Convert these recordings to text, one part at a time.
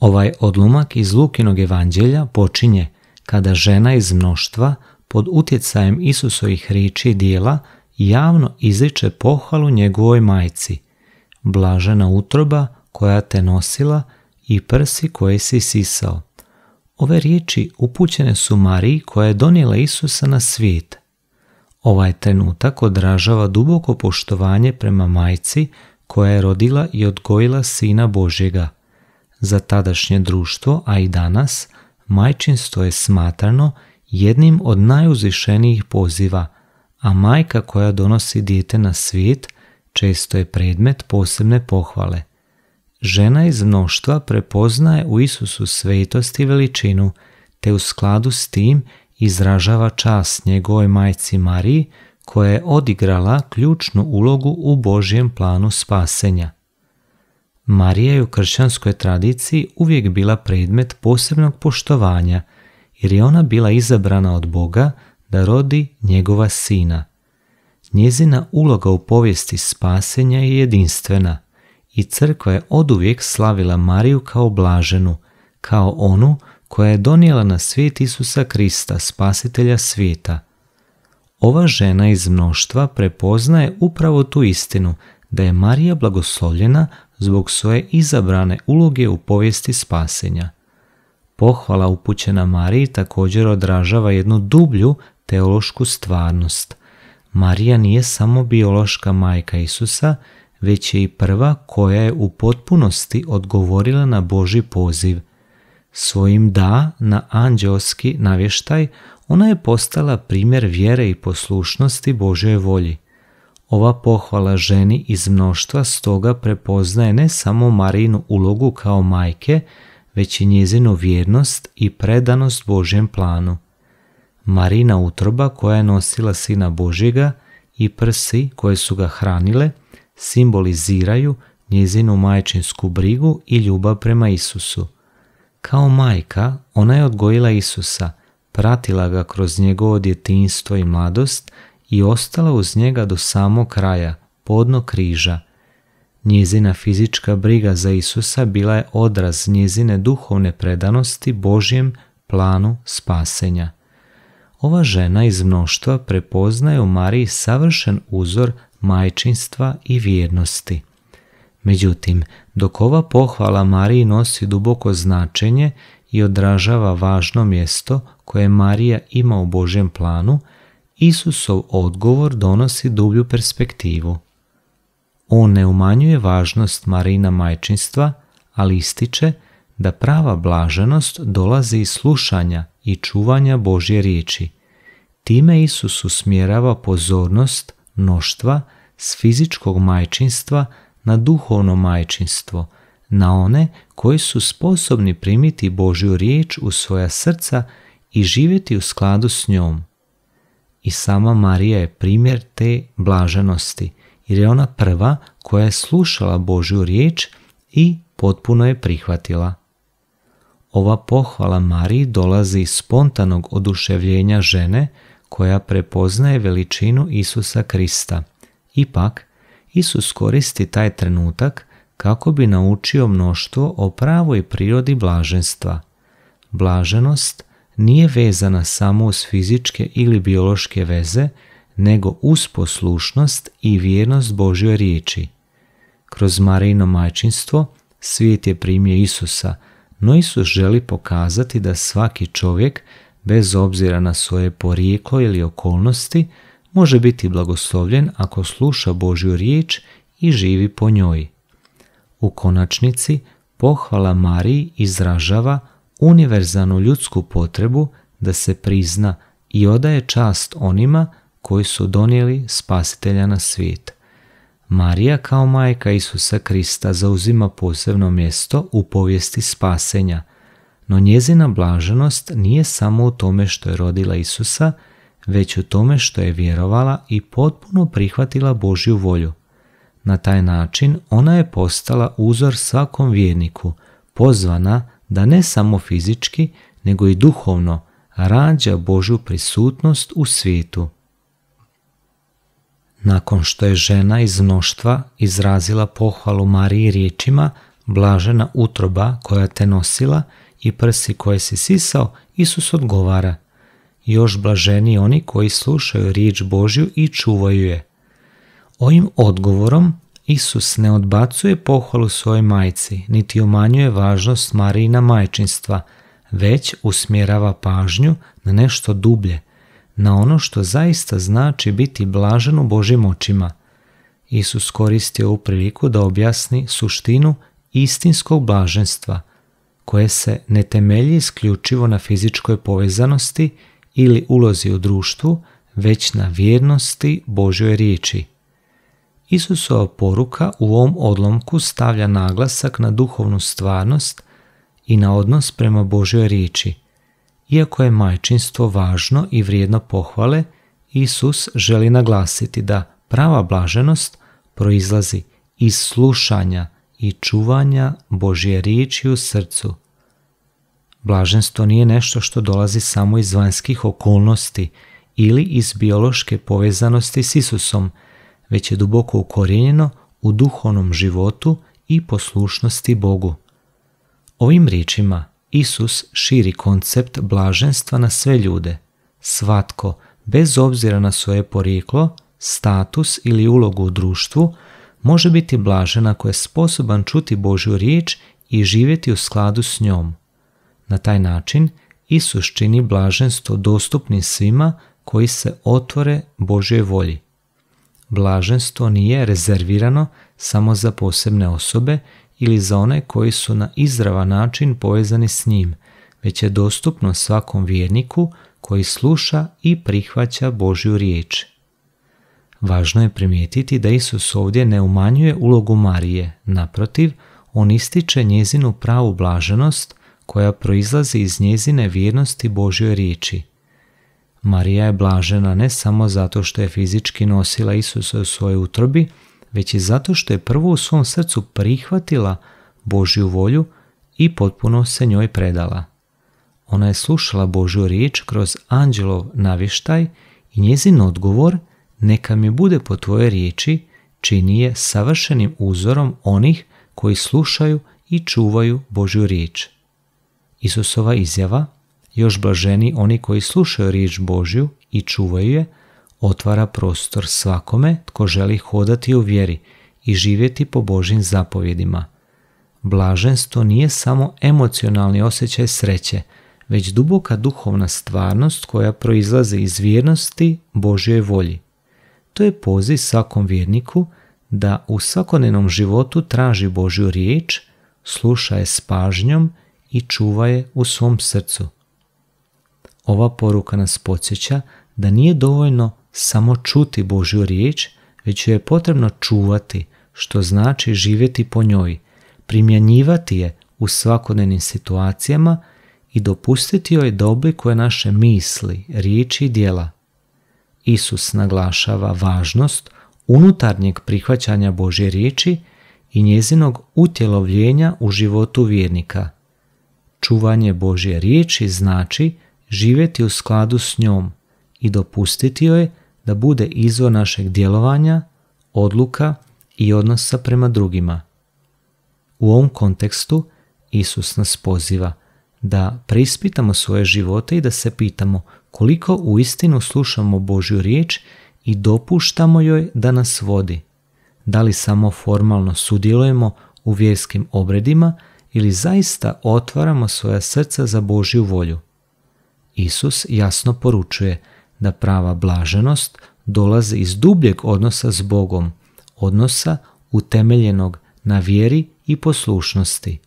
Ovaj odlomak iz Lukinog evanđelja počinje kada žena iz mnoštva pod utjecajem Isusovih riči i dijela javno izriče pohvalu njegovoj majci, blažena utroba koja te nosila i prsi koje si sisao. Ove riječi upućene su Mariji koja je donijela Isusa na svijet. Ovaj trenutak odražava duboko poštovanje prema majci koja je rodila i odgojila Sina Božjega – za tadašnje društvo, a i danas, majčinstvo je smatrano jednim od najuzvišenijih poziva, a majka koja donosi dijete na svijet često je predmet posebne pohvale. Žena iz mnoštva prepoznaje u Isusu svetost i veličinu, te u skladu s tim izražava čast njegovoj majci Mariji koja je odigrala ključnu ulogu u Božjem planu spasenja. Marija je u kršćanskoj tradiciji uvijek bila predmet posebnog poštovanja, jer je ona bila izabrana od Boga da rodi njegova sina. Njezina uloga u povijesti spasenja je jedinstvena i crkva je oduvijek slavila Mariju kao blaženu, kao onu koja je donijela na svijet Isusa Krista, spasitelja svijeta. Ova žena iz mnoštva prepoznaje upravo tu istinu da je Marija blagoslovljena zbog svoje izabrane uloge u povijesti spasenja. Pohvala upućena Mariji također odražava jednu dublju teološku stvarnost. Marija nije samo biološka majka Isusa, već je i prva koja je u potpunosti odgovorila na Boži poziv. Svojim da na anđeoski navještaj ona je postala primjer vjere i poslušnosti Božoj volji – ova pohvala ženi iz mnoštva stoga prepoznaje ne samo marinu ulogu kao majke, već i njezinu vjernost i predanost Božjem planu. Marina utroba koja je nosila Sina Božjega i prsi koje su ga hranile simboliziraju njezinu majčinsku brigu i ljubav prema Isusu. Kao majka ona je odgojila Isusa, pratila ga kroz njegovo djetinstvo i mladost – i ostala uz njega do samog kraja, podno križa. Njezina fizička briga za Isusa bila je odraz njezine duhovne predanosti Božjem planu spasenja. Ova žena iz mnoštva prepoznaje u Mariji savršen uzor majčinstva i vjernosti. Međutim, dok ova pohvala Mariji nosi duboko značenje i odražava važno mjesto koje Marija ima u Božjem planu – Isusov odgovor donosi dublju perspektivu. On ne umanjuje važnost Marina majčinstva, ali ističe da prava blaženost dolazi iz slušanja i čuvanja Božje riječi. Time Isus usmjerava pozornost mnoštva s fizičkog majčinstva na duhovno majčinstvo, na one koji su sposobni primiti Božju riječ u svoja srca i živjeti u skladu s njom i sama Marija je primjer te blaženosti, jer je ona prva koja je slušala Božju riječ i potpuno je prihvatila. Ova pohvala Mariji dolazi iz spontanog oduševljenja žene koja prepoznaje veličinu Isusa Krista. Ipak, Isus koristi taj trenutak kako bi naučio mnoštvo o pravoj prirodi blaženstva. Blaženost nije vezana samo uz fizičke ili biološke veze, nego uz poslušnost i vjernost Božjoj riječi. Kroz Marijino majčinstvo svijet je primio Isusa, no Isus želi pokazati da svaki čovjek, bez obzira na svoje porijeklo ili okolnosti, može biti blagoslovljen ako sluša Božju riječ i živi po njoj. U konačnici, pohvala Mariji izražava univerzalnu ljudsku potrebu da se prizna i odaje čast onima koji su donijeli spasitelja na svijet. Marija kao majka Isusa Krista zauzima posebno mjesto u povijesti spasenja, no njezina blaženost nije samo u tome što je rodila Isusa, već u tome što je vjerovala i potpuno prihvatila Božju volju. Na taj način ona je postala uzor svakom vjerniku, pozvana da ne samo fizički, nego i duhovno rađa Božju prisutnost u svijetu. Nakon što je žena iz mnoštva izrazila pohvalu Mariji riječima, blažena utroba koja te nosila i prsi koje si sisao, Isus odgovara. Još blaženi oni koji slušaju riječ Božju i čuvaju je. Ovim odgovorom Isus ne odbacuje pohvalu svojoj majci, niti umanjuje važnost Marijina majčinstva, već usmjerava pažnju na nešto dublje, na ono što zaista znači biti blažen u Božim očima. Isus koristi ovu priliku da objasni suštinu istinskog blaženstva, koje se ne temelji isključivo na fizičkoj povezanosti ili ulozi u društvu, već na vjernosti Božoj riječi, Isusova poruka u ovom odlomku stavlja naglasak na duhovnu stvarnost i na odnos prema Božjoj riječi. Iako je majčinstvo važno i vrijedno pohvale, Isus želi naglasiti da prava blaženost proizlazi iz slušanja i čuvanja Božje riječi u srcu. Blaženstvo nije nešto što dolazi samo iz vanjskih okolnosti ili iz biološke povezanosti s Isusom – već je duboko ukorijenjeno u duhovnom životu i poslušnosti Bogu. Ovim riječima Isus širi koncept blaženstva na sve ljude. Svatko, bez obzira na svoje porijeklo, status ili ulogu u društvu, može biti blažen ako je sposoban čuti Božju riječ i živjeti u skladu s njom. Na taj način Isus čini blaženstvo dostupnim svima koji se otvore Božjoj volji blaženstvo nije rezervirano samo za posebne osobe ili za one koji su na izravan način povezani s njim, već je dostupno svakom vjerniku koji sluša i prihvaća Božju riječ. Važno je primijetiti da Isus ovdje ne umanjuje ulogu Marije, naprotiv, on ističe njezinu pravu blaženost koja proizlazi iz njezine vjernosti Božjoj riječi – Marija je blažena ne samo zato što je fizički nosila Isusa u svojoj utrobi, već i zato što je prvo u svom srcu prihvatila Božju volju i potpuno se njoj predala. Ona je slušala Božju riječ kroz anđelov navištaj i njezin odgovor neka mi bude po tvoje riječi čini je savršenim uzorom onih koji slušaju i čuvaju Božju riječ. Isusova izjava – još blaženi oni koji slušaju riječ Božju i čuvaju je, otvara prostor svakome tko želi hodati u vjeri i živjeti po Božim zapovjedima. Blaženstvo nije samo emocionalni osjećaj sreće, već duboka duhovna stvarnost koja proizlazi iz vjernosti Božjoj volji. To je poziv svakom vjerniku da u svakodnevnom životu traži Božju riječ, sluša je s pažnjom i čuva je u svom srcu. Ova poruka nas podsjeća da nije dovoljno samo čuti Božju riječ, već joj je potrebno čuvati, što znači živjeti po njoj, primjenjivati je u svakodnevnim situacijama i dopustiti joj da oblikuje naše misli, riječi i dijela. Isus naglašava važnost unutarnjeg prihvaćanja Božje riječi i njezinog utjelovljenja u životu vjernika. Čuvanje Božje riječi znači živjeti u skladu s njom i dopustiti joj da bude izvor našeg djelovanja, odluka i odnosa prema drugima. U ovom kontekstu Isus nas poziva da preispitamo svoje živote i da se pitamo koliko u istinu slušamo Božju riječ i dopuštamo joj da nas vodi. Da li samo formalno sudjelujemo u vjerskim obredima ili zaista otvaramo svoja srca za Božju volju. Isus jasno poručuje da prava blaženost dolazi iz dubljeg odnosa s Bogom, odnosa utemeljenog na vjeri i poslušnosti.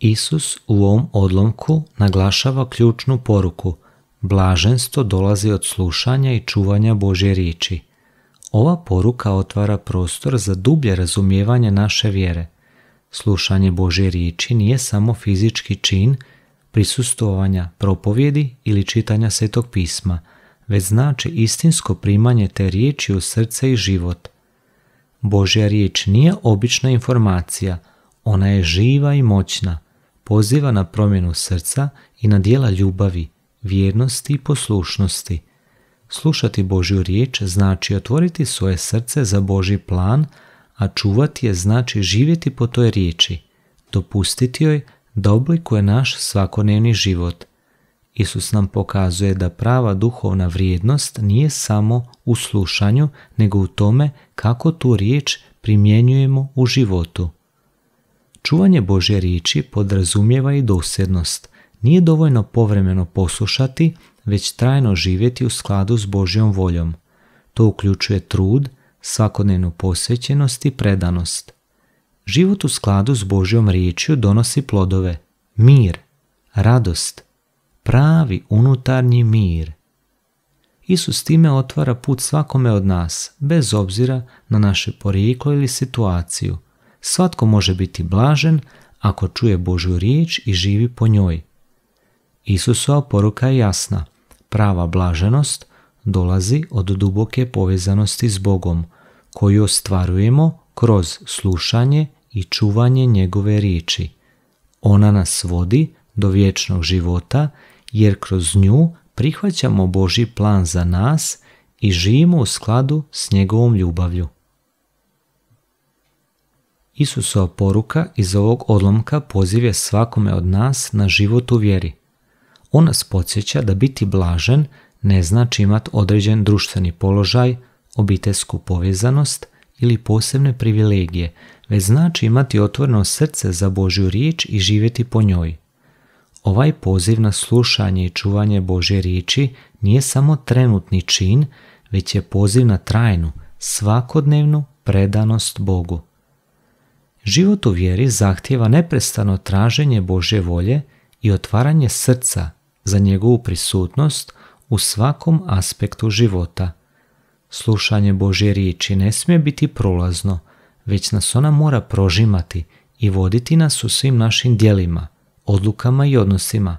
Isus u ovom odlomku naglašava ključnu poruku Blaženstvo dolazi od slušanja i čuvanja Božje riči. Ova poruka otvara prostor za dublje razumijevanje naše vjere. Slušanje Božje riči nije samo fizički čin, prisustovanja propovjedi ili čitanja Svetog pisma, već znači istinsko primanje te riječi u srce i život. Božja riječ nije obična informacija, ona je živa i moćna, poziva na promjenu srca i na dijela ljubavi, vjernosti i poslušnosti. Slušati Božju riječ znači otvoriti svoje srce za Božji plan, a čuvati je znači živjeti po toj riječi, dopustiti joj da oblikuje naš svakodnevni život. Isus nam pokazuje da prava duhovna vrijednost nije samo u slušanju, nego u tome kako tu riječ primjenjujemo u životu. Čuvanje Božje riječi podrazumijeva i dosjednost. Nije dovoljno povremeno poslušati, već trajno živjeti u skladu s Božjom voljom. To uključuje trud, svakodnevnu posvećenost i predanost. Život u skladu s Božjom riječju donosi plodove, mir, radost, pravi unutarnji mir. Isus time otvara put svakome od nas, bez obzira na naše porijeklo ili situaciju. Svatko može biti blažen ako čuje Božju riječ i živi po njoj. Isusova poruka je jasna. Prava blaženost dolazi od duboke povezanosti s Bogom, koju ostvarujemo kroz slušanje i čuvanje njegove riječi. Ona nas vodi do vječnog života jer kroz nju prihvaćamo Boži plan za nas i živimo u skladu s njegovom ljubavlju. Isusova poruka iz ovog odlomka pozivje svakome od nas na život u vjeri. On nas podsjeća da biti blažen ne znači imati određen društveni položaj, obiteljsku povezanost – ili posebne privilegije, već znači imati otvoreno srce za Božju riječ i živjeti po njoj. Ovaj poziv na slušanje i čuvanje Božje riječi nije samo trenutni čin, već je poziv na trajnu, svakodnevnu predanost Bogu. Život u vjeri zahtjeva neprestano traženje Božje volje i otvaranje srca za njegovu prisutnost u svakom aspektu života – Slušanje Božje riječi ne smije biti prolazno, već nas ona mora prožimati i voditi nas u svim našim djelima, odlukama i odnosima.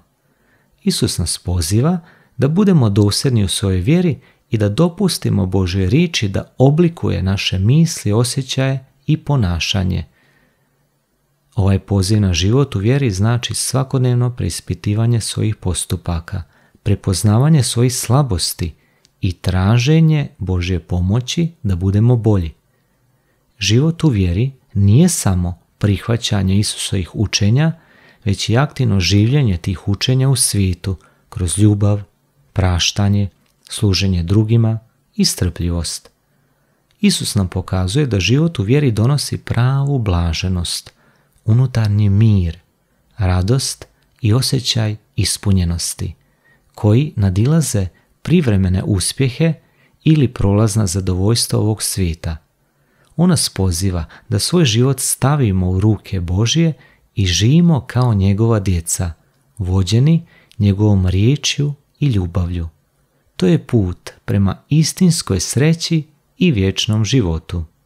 Isus nas poziva da budemo dosjedni u svojoj vjeri i da dopustimo Božje riječi da oblikuje naše misli, osjećaje i ponašanje. Ovaj poziv na život u vjeri znači svakodnevno preispitivanje svojih postupaka, prepoznavanje svojih slabosti, i traženje Božje pomoći da budemo bolji. Život u vjeri nije samo prihvaćanje Isusovih učenja, već i aktivno življenje tih učenja u svijetu kroz ljubav, praštanje, služenje drugima i strpljivost. Isus nam pokazuje da život u vjeri donosi pravu blaženost, unutarnji mir, radost i osjećaj ispunjenosti, koji nadilaze privremene uspjehe ili prolazna zadovoljstva ovog svijeta. Ona nas poziva da svoj život stavimo u ruke Božje i živimo kao njegova djeca, vođeni njegovom riječju i ljubavlju. To je put prema istinskoj sreći i vječnom životu.